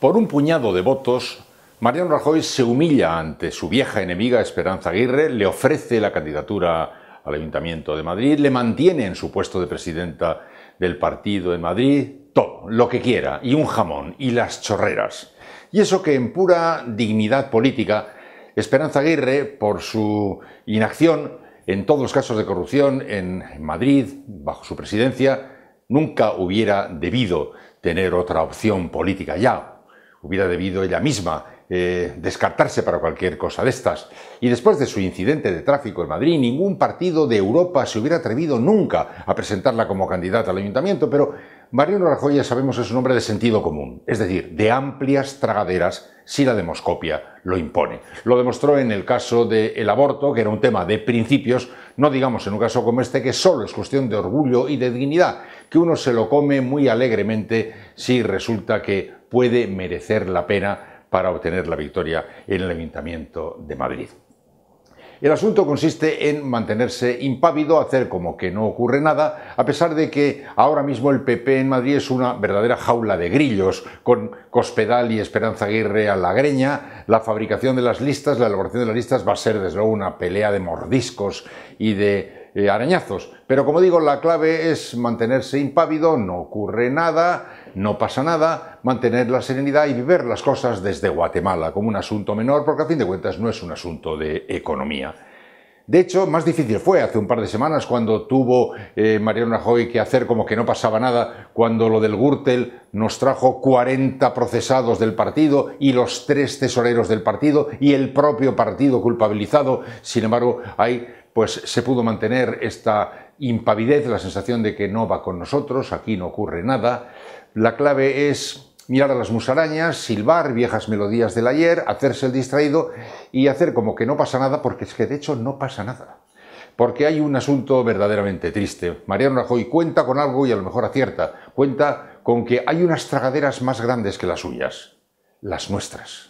Por un puñado de votos, Mariano Rajoy se humilla ante su vieja enemiga Esperanza Aguirre, le ofrece la candidatura al Ayuntamiento de Madrid, le mantiene en su puesto de presidenta del partido en Madrid, todo, lo que quiera, y un jamón, y las chorreras. Y eso que en pura dignidad política, Esperanza Aguirre, por su inacción en todos los casos de corrupción en Madrid, bajo su presidencia, nunca hubiera debido tener otra opción política ya, hubiera debido ella misma eh, descartarse para cualquier cosa de estas. Y después de su incidente de tráfico en Madrid, ningún partido de Europa se hubiera atrevido nunca a presentarla como candidata al ayuntamiento, pero Mariano Rajoy, ya sabemos, es un hombre de sentido común, es decir, de amplias tragaderas si la demoscopia lo impone. Lo demostró en el caso del el aborto, que era un tema de principios, no digamos en un caso como este que solo es cuestión de orgullo y de dignidad, que uno se lo come muy alegremente si resulta que puede merecer la pena para obtener la victoria en el Ayuntamiento de Madrid. El asunto consiste en mantenerse impávido, hacer como que no ocurre nada, a pesar de que ahora mismo el PP en Madrid es una verdadera jaula de grillos, con Cospedal y Esperanza Aguirre a la greña. La fabricación de las listas, la elaboración de las listas va a ser desde luego una pelea de mordiscos y de eh, arañazos. Pero como digo, la clave es mantenerse impávido, no ocurre nada, no pasa nada, mantener la serenidad y vivir las cosas desde Guatemala como un asunto menor, porque a fin de cuentas no es un asunto de economía. De hecho, más difícil fue hace un par de semanas cuando tuvo eh, Mariano Rajoy que hacer como que no pasaba nada, cuando lo del Gürtel nos trajo 40 procesados del partido y los tres tesoreros del partido y el propio partido culpabilizado. Sin embargo, hay pues se pudo mantener esta impavidez, la sensación de que no va con nosotros, aquí no ocurre nada. La clave es mirar a las musarañas, silbar viejas melodías del ayer, hacerse el distraído y hacer como que no pasa nada, porque es que de hecho no pasa nada. Porque hay un asunto verdaderamente triste. Mariano Rajoy cuenta con algo y a lo mejor acierta. Cuenta con que hay unas tragaderas más grandes que las suyas, las nuestras.